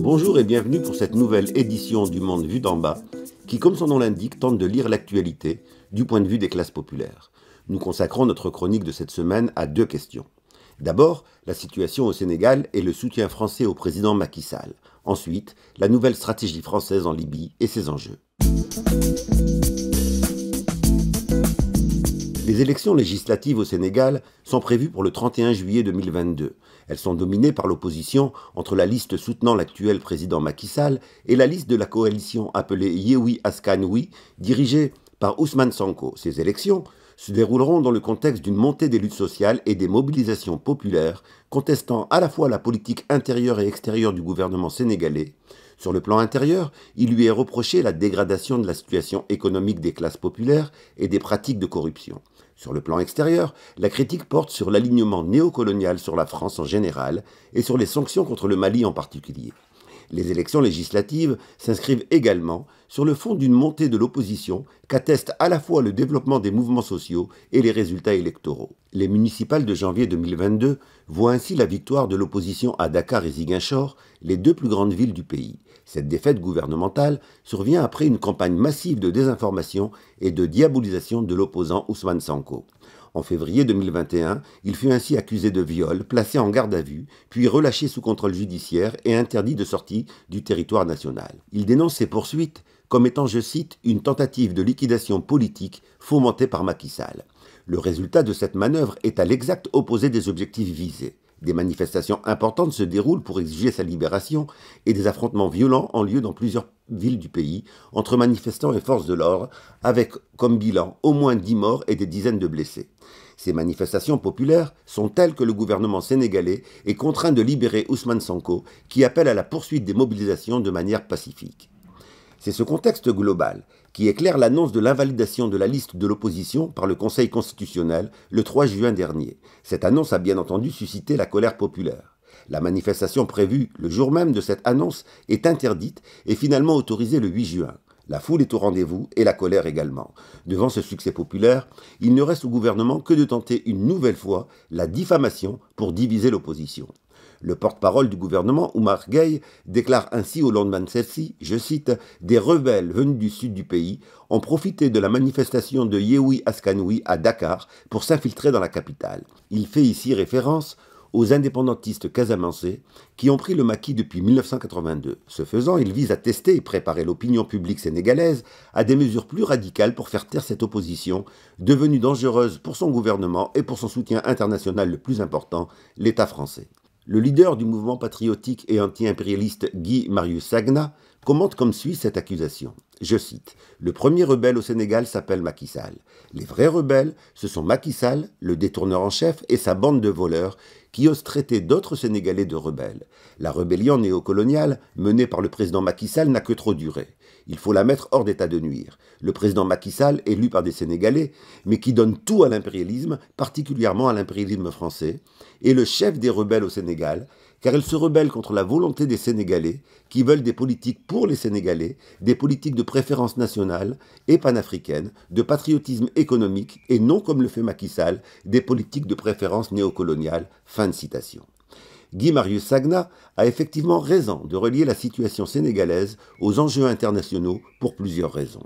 Bonjour et bienvenue pour cette nouvelle édition du Monde vu d'en bas, qui, comme son nom l'indique, tente de lire l'actualité du point de vue des classes populaires. Nous consacrons notre chronique de cette semaine à deux questions. D'abord, la situation au Sénégal et le soutien français au président Macky Sall. Ensuite, la nouvelle stratégie française en Libye et ses enjeux. Les élections législatives au Sénégal sont prévues pour le 31 juillet 2022. Elles sont dominées par l'opposition entre la liste soutenant l'actuel président Macky Sall et la liste de la coalition appelée Yewi Askanoui, dirigée par Ousmane Sanko. Ces élections se dérouleront dans le contexte d'une montée des luttes sociales et des mobilisations populaires contestant à la fois la politique intérieure et extérieure du gouvernement sénégalais. Sur le plan intérieur, il lui est reproché la dégradation de la situation économique des classes populaires et des pratiques de corruption. Sur le plan extérieur, la critique porte sur l'alignement néocolonial sur la France en général et sur les sanctions contre le Mali en particulier. Les élections législatives s'inscrivent également sur le fond d'une montée de l'opposition qu'atteste à la fois le développement des mouvements sociaux et les résultats électoraux. Les municipales de janvier 2022 voient ainsi la victoire de l'opposition à Dakar et Ziguinchor, les deux plus grandes villes du pays. Cette défaite gouvernementale survient après une campagne massive de désinformation et de diabolisation de l'opposant Ousmane Sanko. En février 2021, il fut ainsi accusé de viol, placé en garde à vue, puis relâché sous contrôle judiciaire et interdit de sortie du territoire national. Il dénonce ses poursuites comme étant, je cite, une tentative de liquidation politique fomentée par Macky Sall. Le résultat de cette manœuvre est à l'exact opposé des objectifs visés. Des manifestations importantes se déroulent pour exiger sa libération et des affrontements violents ont lieu dans plusieurs villes du pays entre manifestants et forces de l'ordre, avec comme bilan au moins 10 morts et des dizaines de blessés. Ces manifestations populaires sont telles que le gouvernement sénégalais est contraint de libérer Ousmane Sanko, qui appelle à la poursuite des mobilisations de manière pacifique. C'est ce contexte global qui éclaire l'annonce de l'invalidation de la liste de l'opposition par le Conseil constitutionnel le 3 juin dernier. Cette annonce a bien entendu suscité la colère populaire. La manifestation prévue le jour même de cette annonce est interdite et finalement autorisée le 8 juin. La foule est au rendez-vous et la colère également. Devant ce succès populaire, il ne reste au gouvernement que de tenter une nouvelle fois la diffamation pour diviser l'opposition. Le porte-parole du gouvernement, Oumar Gueye, déclare ainsi au lendemain de celle-ci, je cite, Des rebelles venus du sud du pays ont profité de la manifestation de Yehoui Askanoui à Dakar pour s'infiltrer dans la capitale. Il fait ici référence aux indépendantistes casamancés qui ont pris le maquis depuis 1982. Ce faisant, il vise à tester et préparer l'opinion publique sénégalaise à des mesures plus radicales pour faire taire cette opposition, devenue dangereuse pour son gouvernement et pour son soutien international le plus important, l'État français. Le leader du mouvement patriotique et anti-impérialiste Guy Marius Sagna commente comme suit cette accusation. Je cite Le premier rebelle au Sénégal s'appelle Macky Sall. Les vrais rebelles, ce sont Macky Sall, le détourneur en chef, et sa bande de voleurs qui osent traiter d'autres Sénégalais de rebelles. La rébellion néocoloniale menée par le président Macky Sall n'a que trop duré. Il faut la mettre hors d'état de nuire. Le président Macky Sall, élu par des Sénégalais, mais qui donne tout à l'impérialisme, particulièrement à l'impérialisme français, est le chef des rebelles au Sénégal, car elle se rebelle contre la volonté des Sénégalais, qui veulent des politiques pour les Sénégalais, des politiques de préférence nationale et panafricaine, de patriotisme économique et non, comme le fait Macky Sall, des politiques de préférence néocoloniale. Fin de citation. Guy Marius Sagna a effectivement raison de relier la situation sénégalaise aux enjeux internationaux pour plusieurs raisons.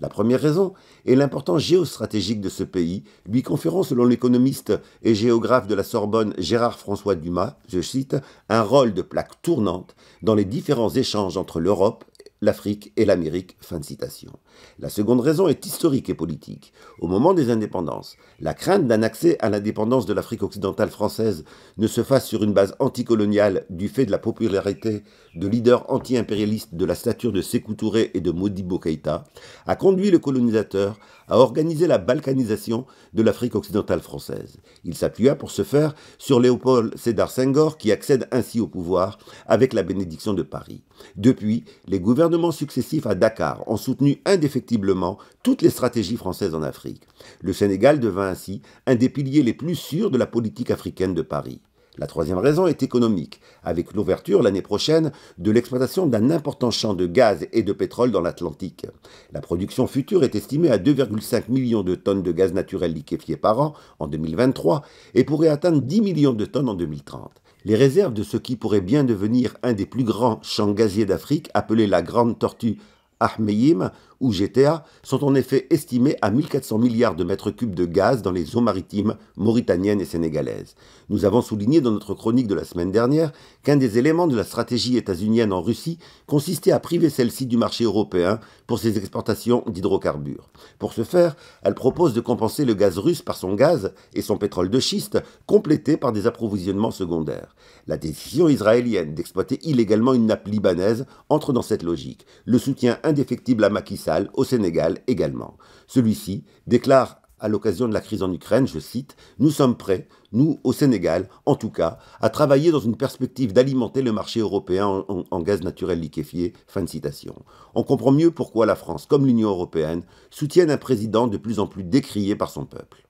La première raison est l'importance géostratégique de ce pays, lui conférant selon l'économiste et géographe de la Sorbonne Gérard François Dumas, je cite, un rôle de plaque tournante dans les différents échanges entre l'Europe, l'Afrique et l'Amérique. Fin de citation. La seconde raison est historique et politique. Au moment des indépendances, la crainte d'un accès à l'indépendance de l'Afrique occidentale française ne se fasse sur une base anticoloniale du fait de la popularité de leader anti impérialiste de la stature de Sékou Touré et de Modibo Keïta, a conduit le colonisateur à organiser la balkanisation de l'Afrique occidentale française. Il s'appuya pour ce faire sur Léopold Sédar Senghor qui accède ainsi au pouvoir avec la bénédiction de Paris. Depuis, les gouvernements successifs à Dakar ont soutenu indéfectiblement toutes les stratégies françaises en Afrique. Le Sénégal devint ainsi un des piliers les plus sûrs de la politique africaine de Paris. La troisième raison est économique, avec l'ouverture l'année prochaine de l'exploitation d'un important champ de gaz et de pétrole dans l'Atlantique. La production future est estimée à 2,5 millions de tonnes de gaz naturel liquéfié par an en 2023 et pourrait atteindre 10 millions de tonnes en 2030. Les réserves de ce qui pourrait bien devenir un des plus grands champs gaziers d'Afrique, appelé la Grande Tortue Ahmeyim ou GTA sont en effet estimés à 1400 milliards de mètres cubes de gaz dans les eaux maritimes mauritaniennes et sénégalaises. Nous avons souligné dans notre chronique de la semaine dernière qu'un des éléments de la stratégie états-unienne en Russie consistait à priver celle-ci du marché européen pour ses exportations d'hydrocarbures. Pour ce faire, elle propose de compenser le gaz russe par son gaz et son pétrole de schiste, complété par des approvisionnements secondaires. La décision israélienne d'exploiter illégalement une nappe libanaise entre dans cette logique. Le soutien indéfectible à Makissa au Sénégal également. Celui-ci déclare à l'occasion de la crise en Ukraine, je cite, Nous sommes prêts, nous au Sénégal en tout cas, à travailler dans une perspective d'alimenter le marché européen en, en, gaz naturel liquéfié. Fin de citation. On comprend mieux pourquoi la France, comme l'Union européenne, soutiennent un président de plus en plus décrié par son peuple.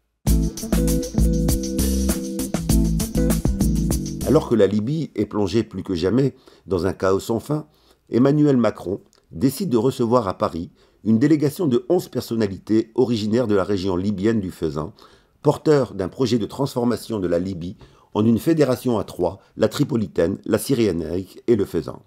Alors que la Libye est plongée plus que jamais dans un chaos sans fin, Emmanuel Macron décide de recevoir à Paris une délégation de 11 personnalités originaires de la région libyenne du Faisan, porteurs d'un projet de transformation de la Libye en une fédération à trois, la tripolitaine, la syrienne et le Faisan.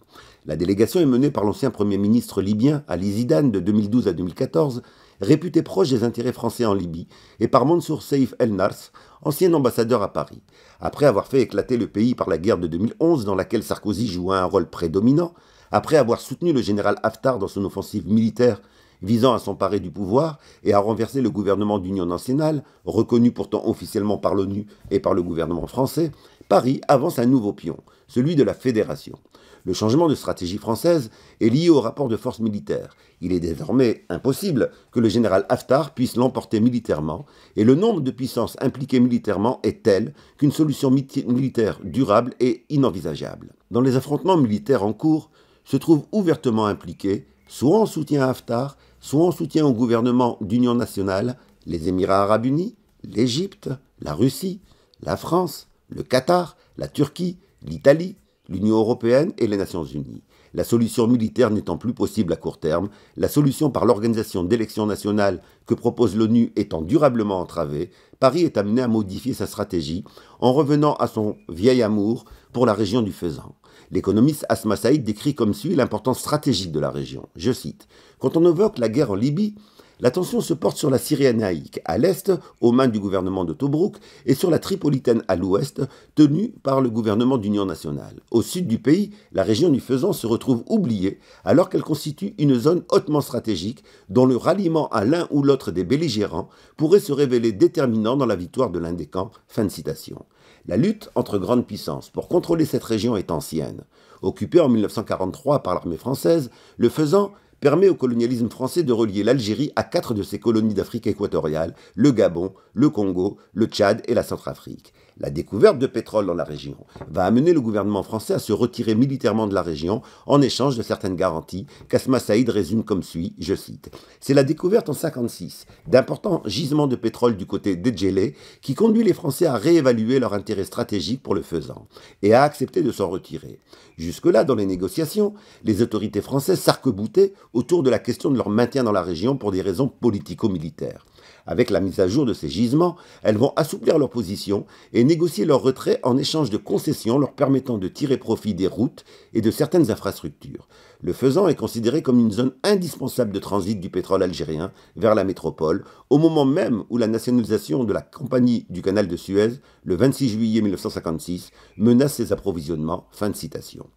La délégation est menée par l'ancien Premier ministre libyen Ali Zidane de 2012 à 2014, réputé proche des intérêts français en Libye, et par Mansour Saif El Nars, ancien ambassadeur à Paris. Après avoir fait éclater le pays par la guerre de 2011 dans laquelle Sarkozy joua un rôle prédominant, après avoir soutenu le général Haftar dans son offensive militaire visant à s'emparer du pouvoir et à renverser le gouvernement d'union nationale, reconnu pourtant officiellement par l'ONU et par le gouvernement français, Paris avance un nouveau pion, celui de la fédération. Le changement de stratégie française est lié au rapport de force militaire. Il est désormais impossible que le général Haftar puisse l'emporter militairement, et le nombre de puissances impliquées militairement est tel qu'une solution militaire durable est inenvisageable. Dans les affrontements militaires en cours, se trouvent ouvertement impliqués, soit en soutien à Haftar, Soit en soutien au gouvernement d'union nationale les Émirats arabes unis, l'Égypte, la Russie, la France, le Qatar, la Turquie, l'Italie, l'Union européenne et les Nations unies. La solution militaire n'étant plus possible à court terme, la solution par l'organisation d'élections nationales que propose l'ONU étant durablement entravée, Paris est amené à modifier sa stratégie en revenant à son vieil amour pour la région du Faisan. L'économiste Asma Saïd décrit comme suit l'importance stratégique de la région. Je cite Quand on évoque la guerre en Libye, L'attention se porte sur la naïque à l'est, aux mains du gouvernement de Tobrouk, et sur la Tripolitaine à l'ouest, tenue par le gouvernement d'Union nationale. Au sud du pays, la région du Faisan se retrouve oubliée, alors qu'elle constitue une zone hautement stratégique, dont le ralliement à l'un ou l'autre des belligérants pourrait se révéler déterminant dans la victoire de l'un des camps. Fin de citation. La lutte entre grandes puissances pour contrôler cette région est ancienne. Occupée en 1943 par l'armée française, le Faisan permet au colonialisme français de relier l'Algérie à quatre de ses colonies d'Afrique équatoriale, le Gabon, le Congo, le Tchad et la Centrafrique. La découverte de pétrole dans la région va amener le gouvernement français à se retirer militairement de la région en échange de certaines garanties qu'Asma Saïd résume comme suit, je cite. C'est la découverte en 1956 d'importants gisements de pétrole du côté d'Edjele qui conduit les Français à réévaluer leur intérêt stratégique pour le faisant et à accepter de s'en retirer. Jusque-là, dans les négociations, les autorités françaises s'arc-boutaient autour de la question de leur maintien dans la région pour des raisons politico-militaires. Avec la mise à jour de ces gisements, elles vont assouplir leur position et négocier leur retrait en échange de concessions leur permettant de tirer profit des routes et de certaines infrastructures. Le faisant est considéré comme une zone indispensable de transit du pétrole algérien vers la métropole, au moment même où la nationalisation de la compagnie du canal de Suez, le 26 juillet 1956, menace ses approvisionnements. Fin de citation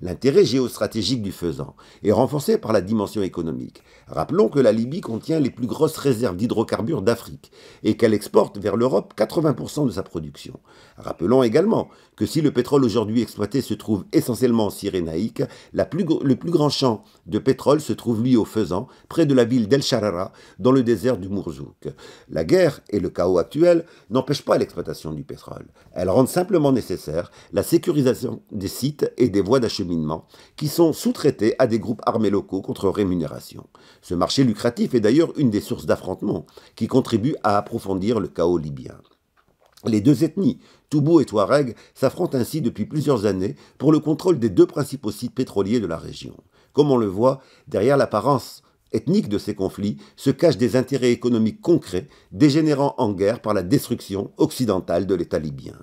l'intérêt géostratégique du faisan est renforcé par la dimension économique. Rappelons que la Libye contient les plus grosses réserves d'hydrocarbures d'Afrique et qu'elle exporte vers l'Europe 80% de sa production. Rappelons également que si le pétrole aujourd'hui exploité se trouve essentiellement en Cyrénaïque, la plus, le plus grand champ de pétrole se trouve lui au Faisan, près de la ville d'El Sharara, dans le désert du Mourzouk. La guerre et le chaos actuel n'empêchent pas l'exploitation du pétrole. Elles rendent simplement nécessaire la sécurisation des sites et des voies d'acheminement qui sont sous-traités à des groupes armés locaux contre rémunération. Ce marché lucratif est d'ailleurs une des sources d'affrontements qui contribuent à approfondir le chaos libyen. Les deux ethnies, Toubou et Touareg, s'affrontent ainsi depuis plusieurs années pour le contrôle des deux principaux sites pétroliers de la région. Comme on le voit, derrière l'apparence ethnique de ces conflits se cachent des intérêts économiques concrets, dégénérant en guerre par la destruction occidentale de l'État libyen.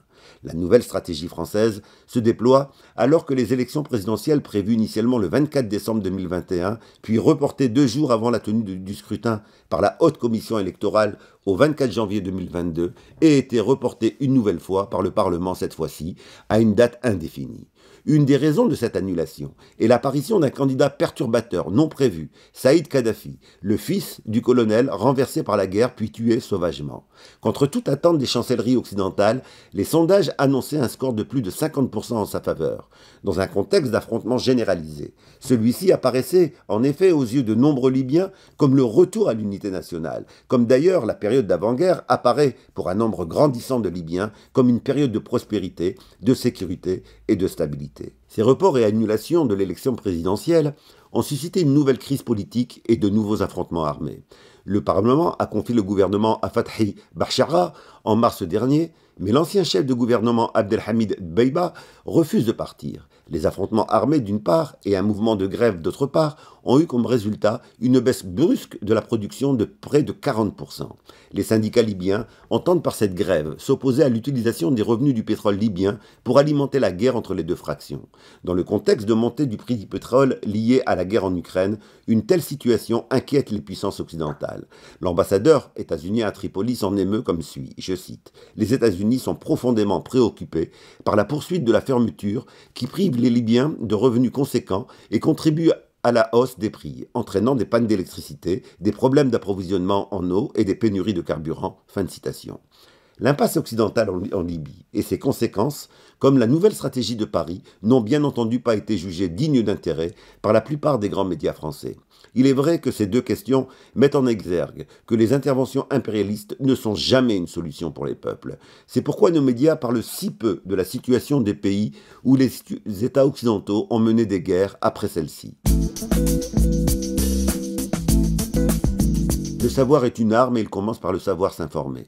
La nouvelle stratégie française se déploie alors que les élections présidentielles prévues initialement le 24 décembre 2021, puis reportées deux jours avant la tenue du scrutin par la Haute Commission électorale au 24 janvier 2022, aient été reportées une nouvelle fois par le Parlement cette fois-ci à une date indéfinie. Une des raisons de cette annulation est l'apparition d'un candidat perturbateur non prévu, Saïd Kadhafi, le fils du colonel renversé par la guerre puis tué sauvagement. Contre toute attente des chancelleries occidentales, les sondages annonçaient un score de plus de 50% en sa faveur, dans un contexte d'affrontement généralisé. Celui-ci apparaissait en effet aux yeux de nombreux Libyens comme le retour à l'unité nationale, comme d'ailleurs la période d'avant-guerre apparaît pour un nombre grandissant de Libyens comme une période de prospérité, de sécurité et de stabilité. Ces reports et annulations de l'élection présidentielle ont suscité une nouvelle crise politique et de nouveaux affrontements armés. Le Parlement a confié le gouvernement à Fathi Bachara en mars dernier, mais l'ancien chef de gouvernement Abdelhamid Beiba refuse de partir. Les affrontements armés d'une part et un mouvement de grève d'autre part ont eu comme résultat une baisse brusque de la production de près de 40%. Les syndicats libyens entendent par cette grève s'opposer à l'utilisation des revenus du pétrole libyen pour alimenter la guerre entre les deux fractions. Dans le contexte de montée du prix du pétrole lié à la guerre en Ukraine, une telle situation inquiète les puissances occidentales. L'ambassadeur états-unien à Tripoli s'en émeut comme suit, je cite, Les États-Unis sont profondément préoccupés par la poursuite de la fermeture qui prive les Libyens de revenus conséquents et contribue à la hausse des prix, entraînant des pannes d'électricité, des problèmes d'approvisionnement en eau et des pénuries de carburant. Fin de citation. L'impasse occidentale en, Libye et ses conséquences, comme la nouvelle stratégie de Paris, n'ont bien entendu pas été jugées dignes d'intérêt par la plupart des grands médias français. Il est vrai que ces deux questions mettent en exergue que les interventions impérialistes ne sont jamais une solution pour les peuples. C'est pourquoi nos médias parlent si peu de la situation des pays où les États occidentaux ont mené des guerres après celles-ci. Le savoir est une arme et il commence par le savoir s'informer.